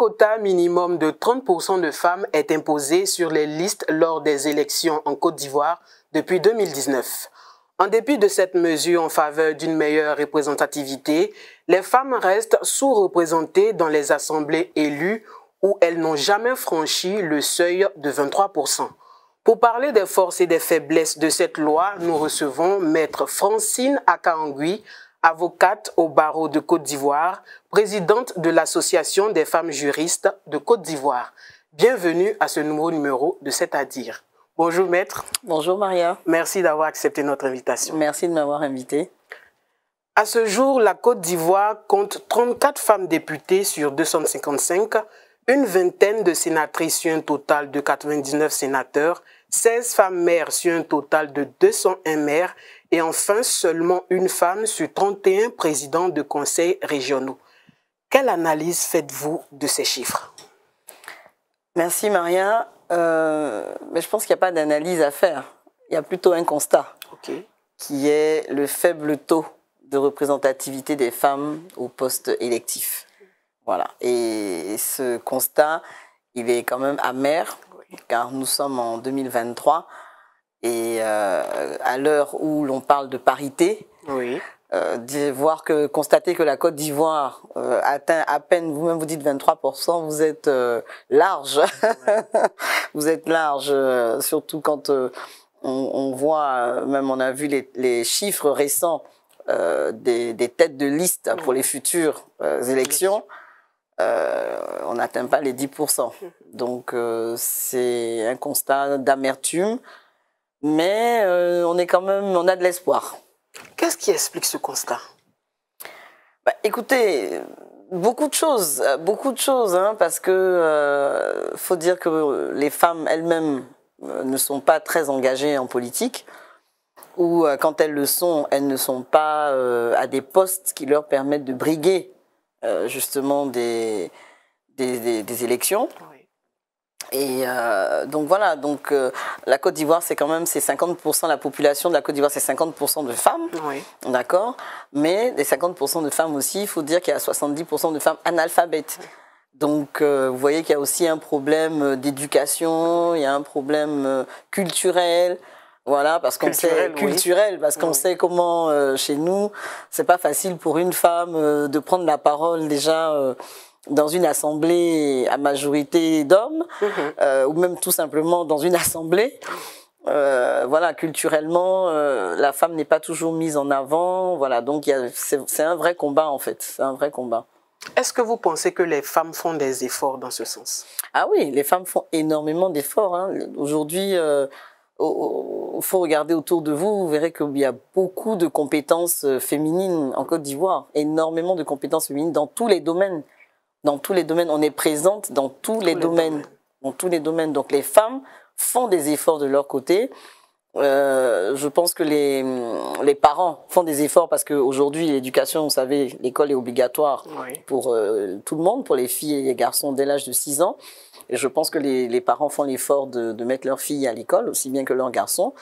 quota minimum de 30% de femmes est imposé sur les listes lors des élections en Côte d'Ivoire depuis 2019. En dépit de cette mesure en faveur d'une meilleure représentativité, les femmes restent sous-représentées dans les assemblées élues où elles n'ont jamais franchi le seuil de 23%. Pour parler des forces et des faiblesses de cette loi, nous recevons Maître Francine Akaangui, avocate au barreau de Côte d'Ivoire, présidente de l'Association des femmes juristes de Côte d'Ivoire. Bienvenue à ce nouveau numéro de C'est-à-dire. Bonjour maître. Bonjour Maria. Merci d'avoir accepté notre invitation. Merci de m'avoir invité. À ce jour, la Côte d'Ivoire compte 34 femmes députées sur 255, une vingtaine de sénatrices sur un total de 99 sénateurs, 16 femmes maires sur un total de 201 maires et enfin seulement une femme sur 31 présidents de conseils régionaux. Quelle analyse faites-vous de ces chiffres Merci Maria. Euh, mais je pense qu'il n'y a pas d'analyse à faire. Il y a plutôt un constat qui est le faible taux de représentativité des femmes au poste électif. Voilà. Et ce constat, il est quand même amer, car nous sommes en 2023 et euh, à l'heure où l'on parle de parité, oui. Euh, de voir que constater que la Côte d'Ivoire euh, atteint à peine, vous-même vous dites 23%, vous êtes large, vous êtes large, surtout quand on, on, voit, même on a vu les, les chiffres récents des, des, têtes de liste pour les futures élections. on n'atteint pas les 10%. Mmh. Donc c'est un constat d'amertume, mais euh, on est quand même, on a de l'espoir. Qu'est-ce qui explique ce constat bah, Écoutez, beaucoup de choses, beaucoup de choses, hein, parce que euh, faut dire que les femmes elles-mêmes euh, ne sont pas très engagées en politique, ou quand elles le sont, elles ne sont pas à des postes qui leur permettent de briguer justement des, des élections. Et euh, donc voilà, donc euh, la Côte d'Ivoire, c'est quand même c'est 50% la population de la Côte d'Ivoire, c'est 50% de femmes, oui. d'accord. Mais des 50% de femmes aussi, il faut dire qu'il y a 70% de femmes analphabètes. Donc euh, vous voyez qu'il y a aussi un problème euh, d'éducation, il y a un problème culturel. Voilà, parce qu'on sait culturel, parce qu'on sait comment chez nous, c'est pas facile pour une femme de prendre la parole déjà dans une assemblée à majorité d'hommes, mhm. euh, ou même tout simplement dans une assemblée, euh, voilà, culturellement, euh, la femme n'est pas toujours mise en avant. Voilà, donc c'est un vrai combat en fait. C'est un vrai combat. Est-ce que vous pensez que les femmes font des efforts dans ce sens Ah oui, les femmes font énormément d'efforts. Hein. Aujourd'hui, il faut regarder autour de vous, vous verrez qu'il y a beaucoup de compétences féminines en Côte d'Ivoire, énormément de compétences féminines dans tous les domaines dans tous les domaines, on est présente dans tous, les, domaines, dans tous les domaines. Donc les femmes font des efforts de leur côté. Euh, je pense que les, les parents font des efforts parce qu'aujourd'hui, l'éducation, vous savez, l'école est obligatoire pour euh, tout le monde, pour les filles et les garçons dès l'âge de 6 ans. Et je pense que les, les parents font l'effort de, de, mettre leurs filles à l'école, aussi bien que leurs garçons.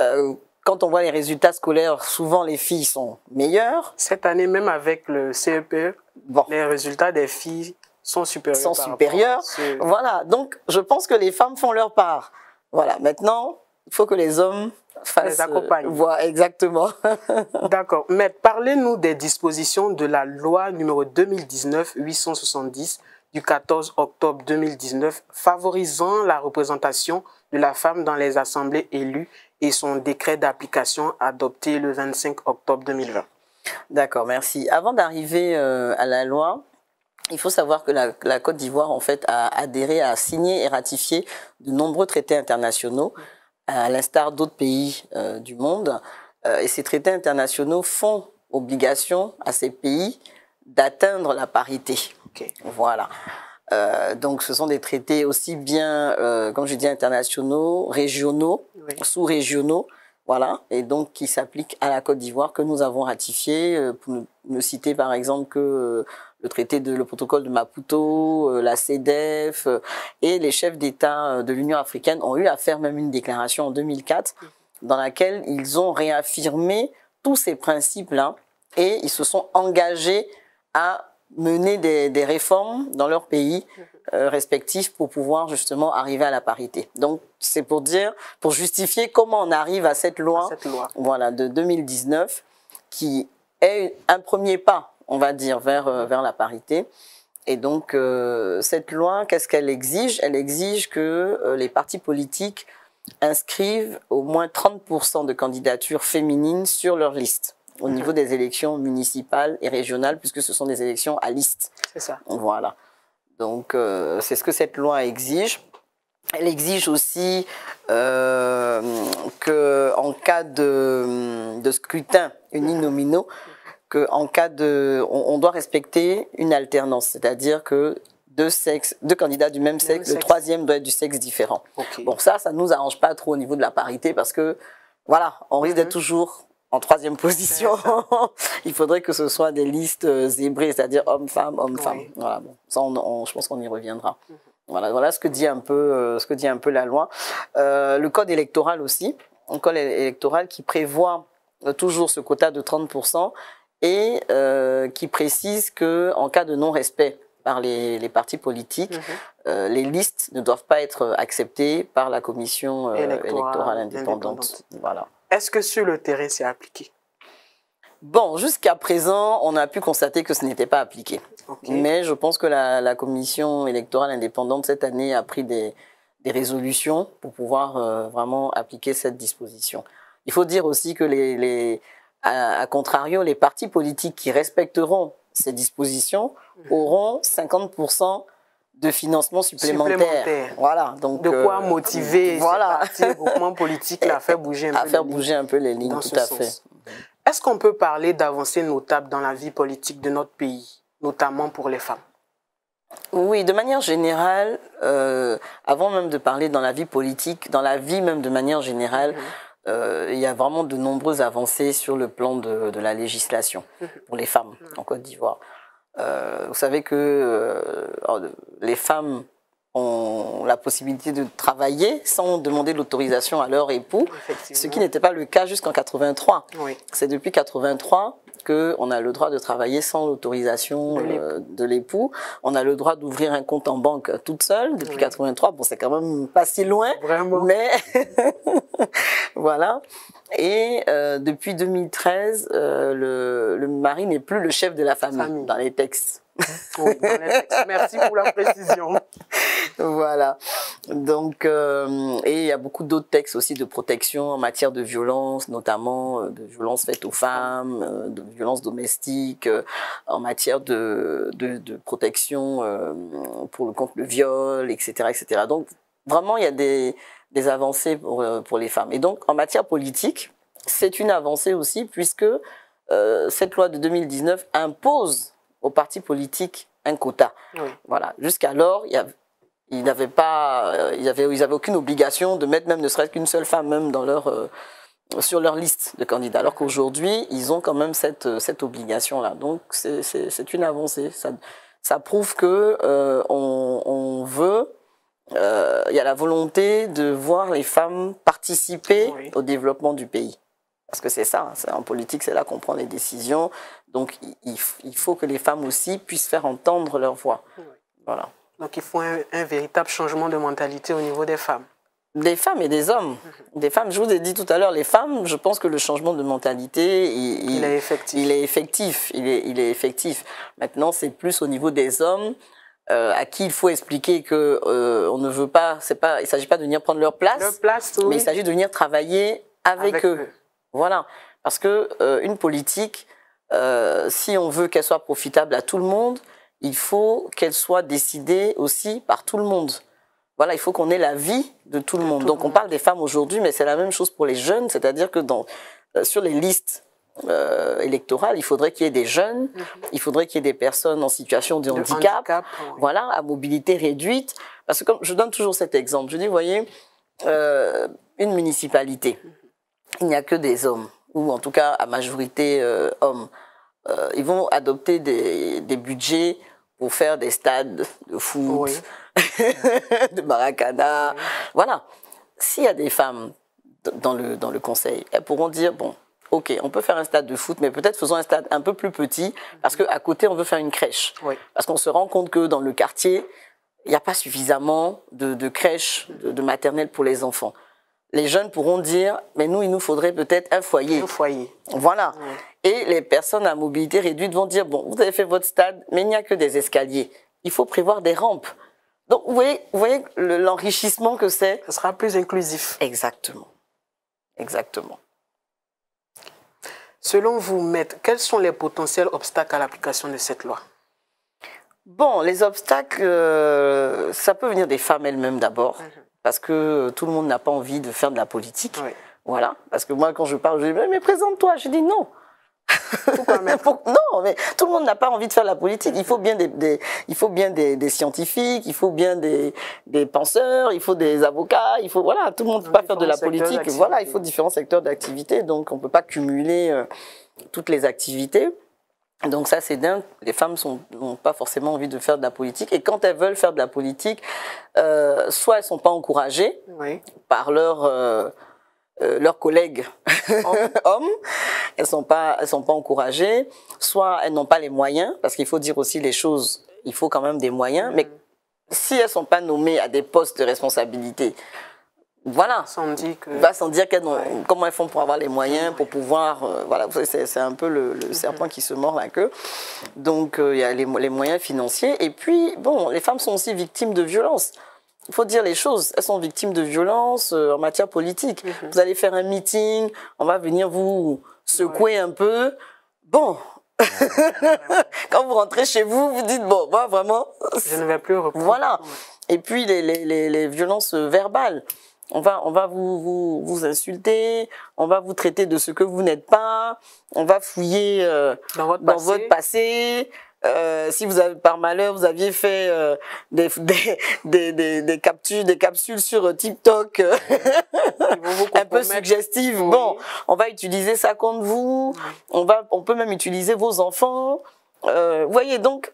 Euh, quand on voit les résultats scolaires, souvent les filles sont meilleures. Cette année, même avec le CEPE, e, les résultats des filles sont supérieurs. Sont supérieurs. Voilà. Donc, je pense que les femmes font leur part. Voilà. Maintenant, il faut que les hommes fassent. Les accompagnent. Euh, exactement. D'accord. Mais parlez-nous des dispositions de la loi numéro 2019-870 du 14 octobre 2019 favorisant la représentation de la femme dans les assemblées élues et son décret d'application adopté le 25 octobre 2020. D'accord, merci. Avant d'arriver euh, à la loi, il faut savoir que la, Côte d'Ivoire, en fait, a adhéré, a signé et ratifié de nombreux traités internationaux, à l'instar d'autres pays euh, du monde. Euh, et ces traités internationaux font obligation à ces pays d'atteindre la parité. Ok. Voilà. Euh, donc, ce sont des traités aussi bien, euh, comme je dis, internationaux, régionaux, sous-régionaux, voilà, et donc qui s'appliquent à la Côte d'Ivoire que nous avons ratifié. Euh, pour ne, citer par exemple que euh, le traité de le protocole de Maputo, la CEDEF, et les chefs d'État de l'Union africaine ont eu à faire même une déclaration en 2004 dans laquelle ils ont réaffirmé tous ces principes-là et ils se sont engagés à mener des, réformes dans leur pays euh, respectifs pour pouvoir justement arriver à la parité. Donc c'est pour dire, pour justifier comment on arrive à cette loi, voilà, de 2019 qui est un premier pas, on va dire, vers, euh, vers la parité. Et donc euh, cette loi, qu'est-ce qu'elle exige Elle exige que les partis politiques inscrivent au moins 30% de candidatures féminines sur leur liste au niveau des élections municipales et régionales, puisque ce sont des élections à liste. C'est ça. Voilà. Donc, euh, c'est ce que cette loi exige. Elle exige aussi euh, en cas de, scrutin uninominaux, en cas de, on, doit respecter une alternance, c'est-à-dire que deux sexes, deux candidats du même sexe, le troisième doit être du sexe différent. Bon, ça, ça nous arrange pas trop au niveau de la parité parce que voilà, on risque d'être mhm. toujours en troisième position. il faudrait que ce soit des listes euh, zébrées, c'est-à-dire homme-femme, homme-femme. Voilà, bon, ça, on, on, je pense qu'on y reviendra. Mhm. Voilà, voilà ce que dit un peu, euh, ce que dit un peu la loi. Euh, le code électoral aussi, un code électoral qui prévoit toujours ce quota de 30% et qui précise que en cas de non-respect par les, les, partis politiques, mhm. les listes ne doivent pas être acceptées par la commission électorale, indépendante. Voilà. Est-ce que sur le terrain, c'est appliqué Bon, jusqu'à présent, on a pu constater que ce n'était pas appliqué. Mais je pense que la, commission électorale indépendante cette année a pris des, résolutions pour pouvoir euh, vraiment appliquer cette disposition. Il faut dire aussi que, les, à, à, contrario, les partis politiques qui respecteront ces dispositions mmh. auront 50% de financement supplémentaire. Voilà, donc de quoi euh, motiver voilà. ce mouvement politique à faire bouger un à peu bouger un peu les lignes tout à fait. Est-ce qu'on peut parler d'avancées notables dans la vie politique de notre pays, notamment pour les femmes Oui, de manière générale, euh, avant même de parler dans la vie politique, dans la vie même de manière générale. Mhm. Euh, il y a vraiment de nombreuses avancées sur le plan de la législation mhm. pour les femmes en Côte d'Ivoire. Euh, vous savez que euh, les femmes ont la possibilité de travailler sans demander l'autorisation à leur époux, ce qui n'était pas le cas jusqu'en 83. C'est depuis 83 on a le droit de travailler sans l'autorisation euh, de l'époux. On a le droit d'ouvrir un compte en banque toute seule depuis 83. Bon, c'est quand même pas si loin, mais voilà. Et euh, depuis 2013, euh, le, mari n'est plus le chef de la famille. dans les textes. Merci pour la précision. Voilà. Donc, euh, et il y a beaucoup d'autres textes aussi de protection en matière de violence, notamment euh, de violence faite aux femmes, euh, de violence domestique en matière de, de, protection pour contre le viol, etc., etc. Donc, vraiment, il y a des, des avancées pour, pour, les femmes. Et donc, en matière politique, c'est une avancée aussi, puisque cette loi de 2019 impose au parti politique un quota. Voilà. Jusqu'alors, ils n'avaient pas, euh, ils avaient, ils avaient aucune obligation de mettre même ne serait-ce qu'une seule femme même dans leur euh, sur leur liste de candidats. Alors qu'aujourd'hui, ils ont quand même cette euh, cette obligation là. Donc c'est une avancée. Ça prouve que on, veut. Il y a la volonté de voir les femmes participer au développement du pays. Parce que c'est ça, hein. en politique, c'est là qu'on prend les décisions. Donc, il, faut que les femmes aussi puissent faire entendre leur voix. Voilà. Donc, il faut un, véritable changement de mentalité au niveau des femmes. Des femmes et des hommes. Mhm. Des femmes, je vous ai dit tout à l'heure, les femmes, je pense que le changement de mentalité, il, est effectif. Il est effectif. Il est, effectif. Maintenant, c'est plus au niveau des hommes. Euh, à qui il faut expliquer que euh, on ne veut pas, c'est pas, il s'agit pas de venir prendre leur place, mais il s'agit de venir travailler avec, eux. Voilà, parce que euh, une politique, euh, si on veut qu'elle soit profitable à tout le monde, il faut qu'elle soit décidée aussi par tout le monde. Voilà, il faut qu'on ait la vie de tout le monde. Donc on parle des femmes aujourd'hui, mais c'est la même chose pour les jeunes, c'est-à-dire que euh, sur les listes électorales, il faudrait qu'il y ait des jeunes, mhm. il faudrait qu'il y ait des personnes en situation de, handicap, voilà, à mobilité réduite. Parce que comme je donne toujours cet exemple, je dis, vous voyez, une municipalité. Mhm il n'y a que des hommes, ou en tout cas à majorité euh, hommes. Euh, ils vont adopter des, budgets pour faire des stades de foot, de maracana. Voilà. S'il y a des femmes dans le, dans le conseil, elles pourront dire, bon, Ok, on peut faire un stade de foot, mais peut-être faisons un stade un peu plus petit, parce qu'à côté, on veut faire une crèche. Parce qu'on se rend compte que dans le quartier, il n'y a pas suffisamment de, de crèches, de maternelles pour les enfants les jeunes pourront dire, mais nous, il nous faudrait peut-être un foyer. Un foyer. Voilà. Et les personnes à mobilité réduite vont dire, bon, vous avez fait votre stade, mais il n'y a que des escaliers. Il faut prévoir des rampes. Donc, vous voyez, vous voyez l'enrichissement que c'est. Ce sera plus inclusif. Exactement. Exactement. Selon vous, Maître, quels sont les potentiels obstacles à l'application de cette loi Bon, les obstacles, euh, ça peut venir des femmes elles-mêmes d'abord. Mhm parce que tout le monde n'a pas envie de faire de la politique. Voilà, parce que moi, quand je parle, je dis mais présente-toi. Je dis non. non, mais tout le monde n'a pas envie de faire de la politique. Il faut bien des, il faut bien des, des, scientifiques, il faut bien des, des, penseurs, il faut des avocats, il faut voilà, tout le monde ne peut pas faire de la politique. Voilà, il faut différents secteurs d'activité, donc on peut pas cumuler euh, toutes les activités. Donc ça, c'est dingue. Les femmes n'ont pas forcément envie de faire de la politique. Et quand elles veulent faire de la politique, euh, soit elles ne sont pas encouragées par leurs euh, euh, leurs collègues hommes, elles sont pas, elles sont pas encouragées. Soit elles n'ont pas les moyens, parce qu'il faut dire aussi les choses. Il faut quand même des moyens. Mm. Mais si elles sont pas nommées à des postes de responsabilité, voilà. Sans dire bah, comment elles font pour avoir les moyens, pour pouvoir. Euh, voilà, c'est un peu le, mm-hmm. serpent qui se mord la queue. Donc, euh, il y a les, moyens financiers. Et puis, bon, les femmes sont aussi victimes de violences. Il faut dire les choses. Elles sont victimes de violences euh, en matière politique. Mm-hmm. Vous allez faire un meeting, on va venir vous secouer un peu. Bon, quand vous rentrez chez vous, vous dites bon, bah, vraiment. Je ne vais plus reprendre. Voilà. Et puis les violences verbales. On va, on va vous, vous, insulter, on va vous traiter de ce que vous n'êtes pas, on va fouiller euh, dans votre passé. Euh, si vous avez, par malheur, vous aviez fait euh, des, des, des, des, captures, des capsules sur TikTok un peu suggestives, bon, on va utiliser ça contre vous, on, va, on peut même utiliser vos enfants. Vous voyez, donc,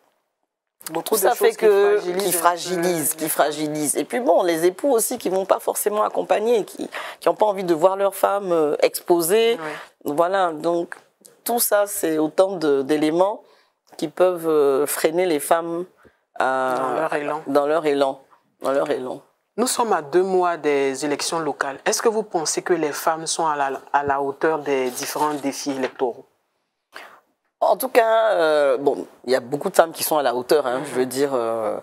tout ça fait qu'ils que, qui fragilisent. Qui fragilisent, Et puis bon, les époux aussi qui vont pas forcément accompagner, qui n'ont pas envie de voir leur femme euh, exposée. Voilà, donc tout ça, c'est autant d'éléments qui peuvent euh, freiner les femmes dans, leur élan. dans leur élan. Dans leur élan. Nous sommes à deux mois des élections locales. Est-ce que vous pensez que les femmes sont à à la hauteur des différents défis électoraux en tout cas, euh, bon, il y a beaucoup de femmes qui sont à la hauteur. Hein, je veux dire, euh,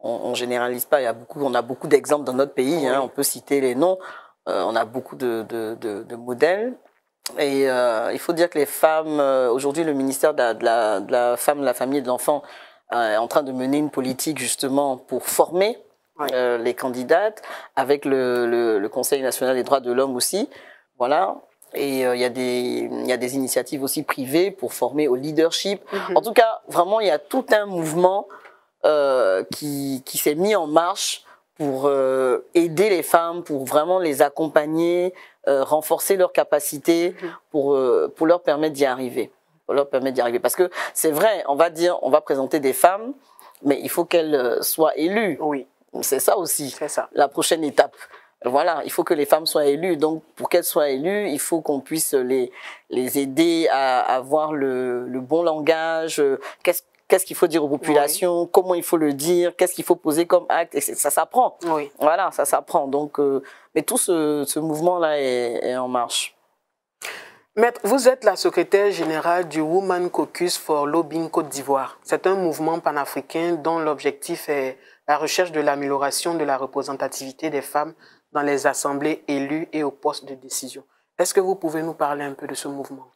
on, ne généralise pas. Il y a beaucoup, on a beaucoup d'exemples dans notre pays. Hein, on peut citer les noms. Euh, on a beaucoup de, modèles. Et il faut dire que les femmes, aujourd'hui, le ministère de la, femme, de la famille et de l'enfant est en train de mener une politique justement pour former les candidates, avec le, le Conseil national des droits de l'homme aussi. Voilà, et euh, il y, a des, initiatives aussi privées pour former au leadership. Mhm. En tout cas, vraiment, il y a tout un mouvement euh, qui, s'est mis en marche pour euh, aider les femmes, pour vraiment les accompagner, renforcer leurs capacités, mhm. pour, leur permettre d'y arriver. Pour leur permettre d'y arriver. Parce que c'est vrai, on va dire, on va présenter des femmes, mais il faut qu'elles soient élues. Oui. C'est ça aussi, ça. la prochaine étape voilà, il faut que les femmes soient élues. Donc, pour qu'elles soient élues, il faut qu'on puisse les, aider à avoir le, bon langage. Euh, qu'est-ce qu'il faut dire aux populations, comment il faut le dire, qu'est-ce qu'il faut poser comme acte, ça s'apprend. Oui. Voilà, ça s'apprend. Euh, mais tout ce, mouvement-là est, en marche. Maître, vous êtes la secrétaire générale du Women Caucus for Lobbying Côte d'Ivoire. C'est un mouvement panafricain dont l'objectif est la recherche de l'amélioration de la représentativité des femmes dans les assemblées élues et au postes de décision. Est-ce que vous pouvez nous parler un peu de ce mouvement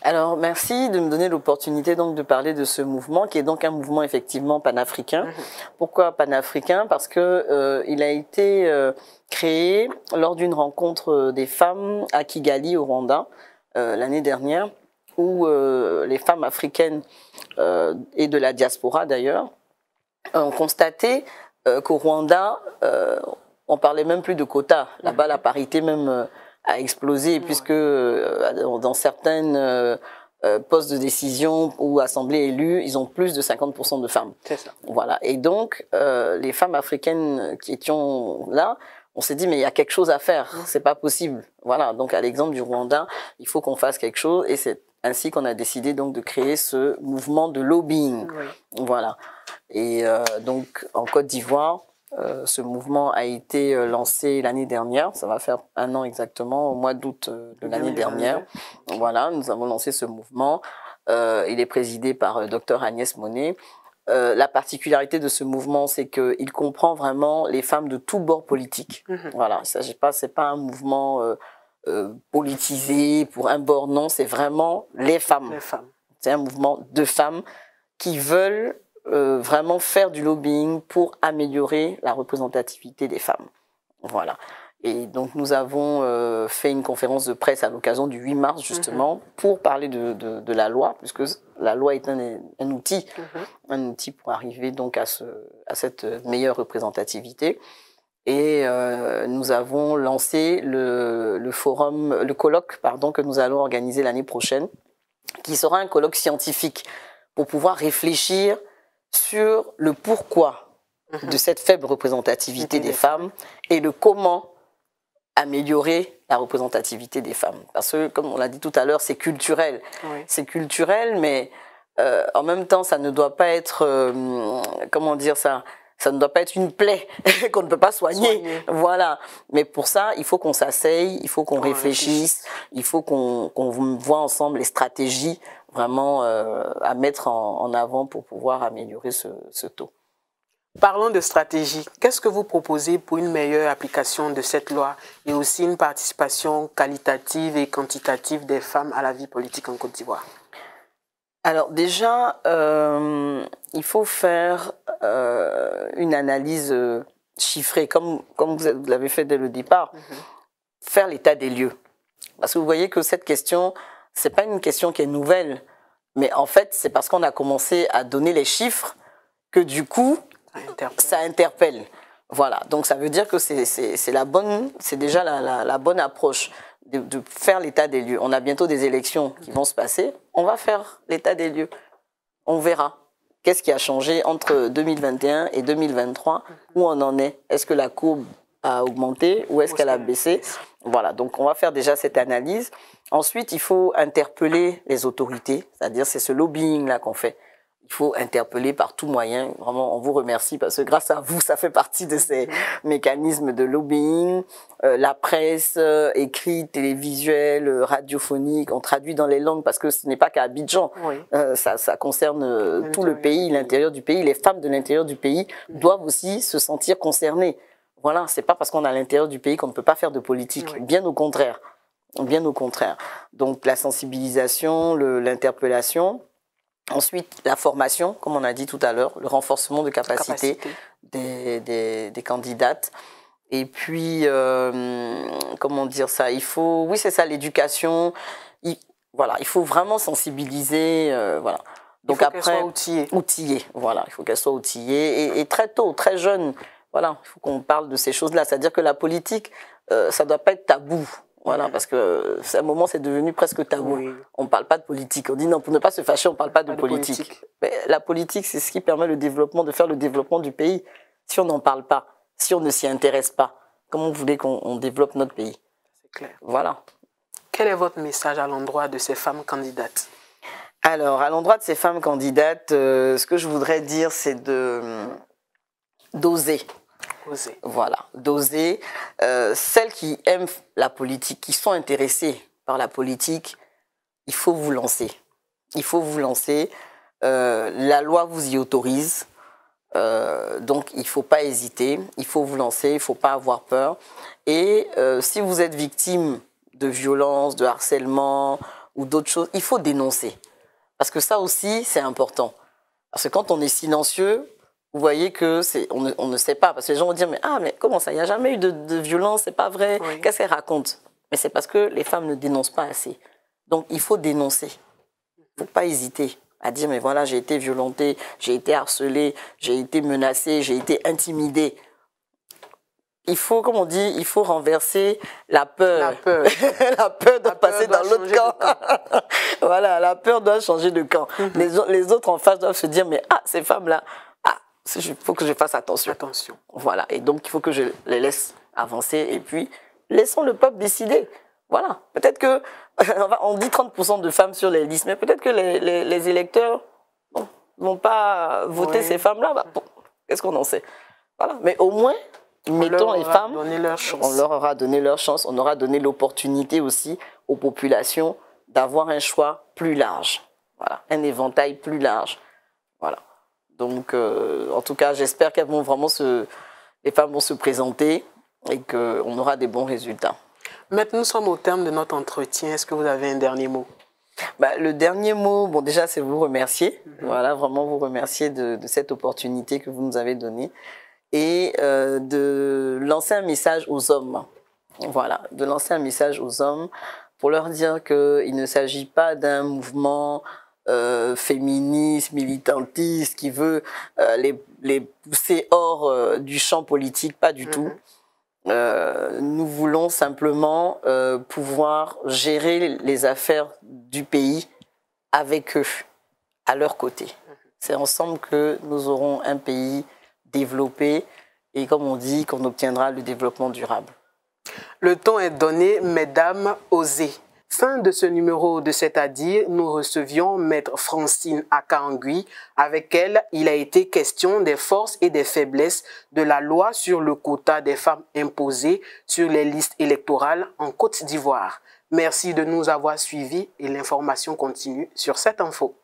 alors, merci de me donner l'opportunité donc de parler de ce mouvement, qui est donc un mouvement effectivement panafricain. Mhm. Pourquoi panafricain Parce que euh, il a été euh, créé lors d'une rencontre euh, des femmes à Kigali, au Rwanda, l'année dernière, où les femmes africaines et de la diaspora d'ailleurs ont constaté qu'au Rwanda, on parlait même plus de quotas. Là-bas, la parité même euh, a explosé, puisque euh, dans certaines euh, postes de décision ou assemblées élues, ils ont plus de 50% de femmes. Voilà. Et donc, les femmes africaines qui étions là, on s'est dit mais il y a quelque chose à faire, c'est pas possible. Voilà, donc à l'exemple du Rwanda, il faut qu'on fasse quelque chose et c'est ainsi qu'on a décidé donc de créer ce mouvement de lobbying. Voilà. Et donc en Côte d'Ivoire, euh, ce mouvement a été euh, lancé l'année dernière, ça va faire un an exactement, au mois d'août euh, de l'année dernière. Voilà, nous avons lancé ce mouvement. il est présidé par Dr Agnès Monet. la particularité de ce mouvement, c'est qu'il comprend vraiment les femmes de tous bords politiques. Mhm. Voilà, il pas, c'est pas un mouvement politisé pour un bord, non, c'est vraiment les femmes. Les femmes. C'est un mouvement de femmes qui veulent euh, vraiment faire du lobbying pour améliorer la représentativité des femmes. Voilà. Et donc nous avons euh, fait une conférence de presse à l'occasion du 8 mars justement mhm. pour parler de, de, de, la loi, puisque la loi est un, un outil, mhm. un outil pour arriver donc à, ce, à cette meilleure représentativité. Et euh, nous avons lancé le, le, forum, le colloque pardon que nous allons organiser l'année prochaine, qui sera un colloque scientifique pour pouvoir réfléchir sur le pourquoi mhm. de cette faible représentativité mhm. des femmes et le comment améliorer la représentativité des femmes. Parce que, comme on l'a dit tout à l'heure, c'est culturel. C'est culturel, mais euh, en même temps, ça ne doit pas être, euh, comment dire ça, ça ne doit pas être une plaie qu'on ne peut pas soigner. Voilà. Mais pour ça, il faut qu'on s'asseye, il faut qu'on réfléchisse, il faut qu'on qu voit ensemble les stratégies vraiment euh, à mettre en, avant pour pouvoir améliorer ce, taux. Parlons de stratégie. Qu'est-ce que vous proposez pour une meilleure application de cette loi et aussi une participation qualitative et quantitative des femmes à la vie politique en Côte d'Ivoire Alors déjà, euh, il faut faire euh, une analyse chiffrée, comme, comme vous l'avez fait dès le départ, mm-hmm. faire l'état des lieux. Parce que vous voyez que cette question, c'est pas une question qui est nouvelle, mais en fait, c'est parce qu'on a commencé à donner les chiffres que du coup, ça interpelle. Voilà, donc ça veut dire que c'est la bonne, c'est déjà la, la, bonne approche de, de faire l'état des lieux. On a bientôt des élections qui vont se passer, on va faire l'état des lieux, on verra. Qu'est-ce qui a changé entre 2021 et 2023 Où on en est Est-ce que la courbe a augmenté ou est-ce qu'elle a baissé Voilà, donc on va faire déjà cette analyse. Ensuite, il faut interpeller les autorités, c'est-à-dire c'est ce lobbying-là qu'on fait. Il faut interpeller par tous moyens. Vraiment, on vous remercie parce que grâce à vous, ça fait partie de ces mécanismes de lobbying. Euh, la presse euh, écrite, télévisuelle, euh, radiophonique, on traduit dans les langues parce que ce n'est pas qu'à Abidjan. Ça, concerne tout le pays, l'intérieur du pays. Les femmes de l'intérieur du pays doivent aussi se sentir concernées. Voilà, c'est pas parce qu'on est à l'intérieur du pays qu'on ne peut pas faire de politique. Bien au contraire. Bien au contraire. Donc la sensibilisation, l'interpellation. Ensuite, la formation, comme on a dit tout à l'heure, le renforcement de capacité, Des, des, candidates. Et puis, euh, comment dire ça Il faut, oui, c'est ça, l'éducation. Voilà, il faut vraiment sensibiliser. Euh, voilà. Donc il faut après, soit Voilà, il faut qu'elle soit outillée et, très tôt, très jeune. Voilà, il faut qu'on parle de ces choses-là. C'est-à-dire que la politique, euh, ça ne doit pas être tabou. Voilà, parce que à un moment, c'est devenu presque tabou. On ne parle pas de politique. On dit non, pour ne pas se fâcher, on ne parle pas, de, politique. Mais la politique, c'est ce qui permet le développement, de faire le développement du pays. Si on n'en parle pas, si on ne s'y intéresse pas, comment vous voulez qu'on développe notre pays C'est clair. Voilà. Quel est votre message à l'endroit de ces femmes candidates Alors, à l'endroit de ces femmes candidates, euh, ce que je voudrais dire, c'est de d'oser. Oser. Voilà, d'oser. Euh, celles qui aiment la politique, qui sont intéressées par la politique, il faut vous lancer. Il faut vous lancer. Euh, la loi vous y autorise. Euh, donc il ne faut pas hésiter, il faut vous lancer, il ne faut pas avoir peur. Et si vous êtes victime de violence, de harcèlement ou d'autres choses, il faut dénoncer. Parce que ça aussi, c'est important. Parce que quand on est silencieux, vous voyez que c'est, on, ne sait pas. Parce que les gens vont dire, mais, ah, mais comment ça, il n'y a jamais eu de, de violence, c'est pas vrai, qu'est-ce qu'elle raconte Mais c'est parce que les femmes ne dénoncent pas assez. Donc il faut dénoncer. Il faut pas hésiter à dire, mais voilà, j'ai été violentée, j'ai été harcelée, j'ai été menacée, j'ai été intimidée. Il faut, comme on dit, il faut renverser la peur. La peur. doit passer dans l'autre camp. voilà, la peur doit changer de camp. Mhm. les, les autres en face doivent se dire, mais ah, ces femmes-là, il faut que je fasse attention. Attention. Voilà. Et donc, il faut que je les laisse avancer. Et puis, laissons le peuple décider. Voilà. Peut-être que, on dit 30% de femmes sur les listes, mais peut-être que les, électeurs ne vont pas voter ces femmes-là. Bah, qu'est-ce qu'on en sait Voilà. Mais au moins, mettons les femmes. Leur on leur aura donné leur chance. On aura donné l'opportunité aussi aux populations d'avoir un choix plus large. Voilà. Un éventail plus large. Voilà. Donc, euh, en tout cas, j'espère qu'elles vont vraiment se, les femmes vont se présenter et qu'on aura des bons résultats. Maintenant, nous sommes au terme de notre entretien. Est-ce que vous avez un dernier mot bah, le dernier mot, bon déjà, c'est vous remercier. Mhm. Voilà, vraiment vous remercier de, cette opportunité que vous nous avez donnée et euh, de lancer un message aux hommes. Voilà, de lancer un message aux hommes pour leur dire qu'il ne s'agit pas d'un mouvement féministes, euh, féministe, militantiste, qui veut euh, les, pousser hors euh, du champ politique, pas du tout. Mm-hmm. nous voulons simplement pouvoir gérer les affaires du pays avec eux, à leur côté. Mm-hmm. C'est ensemble que nous aurons un pays développé et, comme on dit, qu'on obtiendra le développement durable. Le temps est donné, mesdames, osez. Fin de ce numéro de C'est-à-dire, nous recevions Maître Francine Akangui. Avec elle, il a été question des forces et des faiblesses de la loi sur le quota des femmes imposées sur les listes électorales en Côte d'Ivoire. Merci de nous avoir suivis et l'information continue sur cette info.